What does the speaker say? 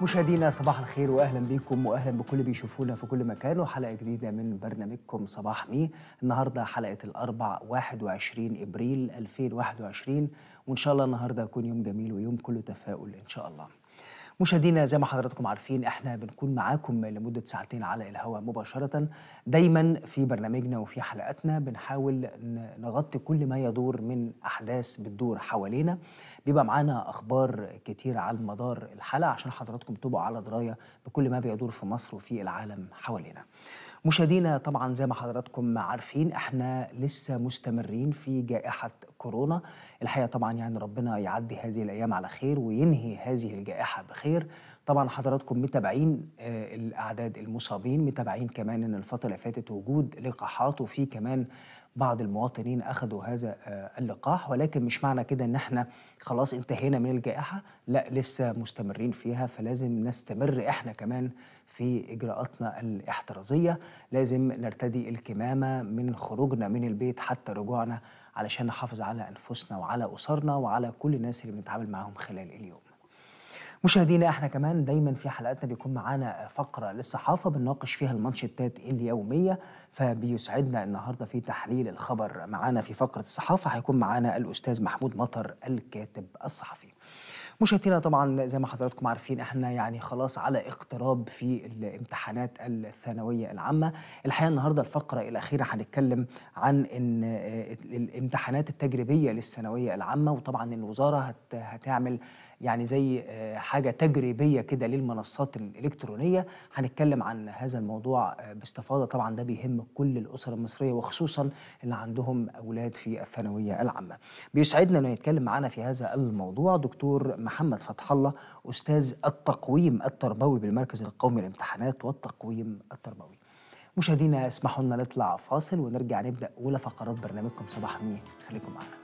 مشاهدينا صباح الخير واهلا بكم واهلا بكل بيشوفونا في كل مكان وحلقه جديده من برنامجكم صباح مي النهارده حلقه الاربع 21 ابريل 2021 وان شاء الله النهارده يكون يوم جميل ويوم كله تفاؤل ان شاء الله. مشاهدينا زي ما حضراتكم عارفين احنا بنكون معاكم لمده ساعتين على الهواء مباشره دايما في برنامجنا وفي حلقاتنا بنحاول نغطي كل ما يدور من احداث بتدور حوالينا بيبقى معانا اخبار كتير على مدار الحلقه عشان حضراتكم تبقوا على درايه بكل ما بيدور في مصر وفي العالم حوالينا مشاهدينا طبعا زي ما حضراتكم عارفين احنا لسه مستمرين في جائحه كورونا الحقيقه طبعا يعني ربنا يعدي هذه الايام على خير وينهي هذه الجائحه بخير طبعا حضراتكم متابعين آه، الاعداد المصابين متابعين كمان ان الفتره اللي فاتت وجود لقاحات وفي كمان بعض المواطنين أخذوا هذا آه، اللقاح ولكن مش معنى كده إن احنا خلاص انتهينا من الجائحة لا لسه مستمرين فيها فلازم نستمر احنا كمان في إجراءاتنا الاحترازية لازم نرتدي الكمامة من خروجنا من البيت حتى رجوعنا علشان نحافظ على أنفسنا وعلى أسرنا وعلى كل الناس اللي بنتعامل معاهم خلال اليوم مشاهدينا احنا كمان دايما في حلقاتنا بيكون معانا فقره للصحافه بنناقش فيها المانشيتات اليوميه فبيسعدنا النهارده في تحليل الخبر معانا في فقره الصحافه هيكون معانا الاستاذ محمود مطر الكاتب الصحفي. مشاهدينا طبعا زي ما حضراتكم عارفين احنا يعني خلاص على اقتراب في الامتحانات الثانويه العامه الحقيقه النهارده الفقره الاخيره هنتكلم عن ان آه، الامتحانات التجريبيه للثانويه العامه وطبعا الوزاره هتعمل يعني زي آه، حاجه تجريبيه كده للمنصات الالكترونيه هنتكلم عن هذا الموضوع آه، باستفاضه طبعا ده بيهم كل الاسر المصريه وخصوصا اللي عندهم اولاد في الثانويه العامه بيسعدنا انه يتكلم معنا في هذا الموضوع دكتور محمد فتح الله استاذ التقويم التربوي بالمركز القومي للامتحانات والتقويم التربوي مشاهدينا اسمحوا لنا نطلع فاصل ونرجع نبدا اولى فقرات برنامجكم صباح منيح خليكم معنا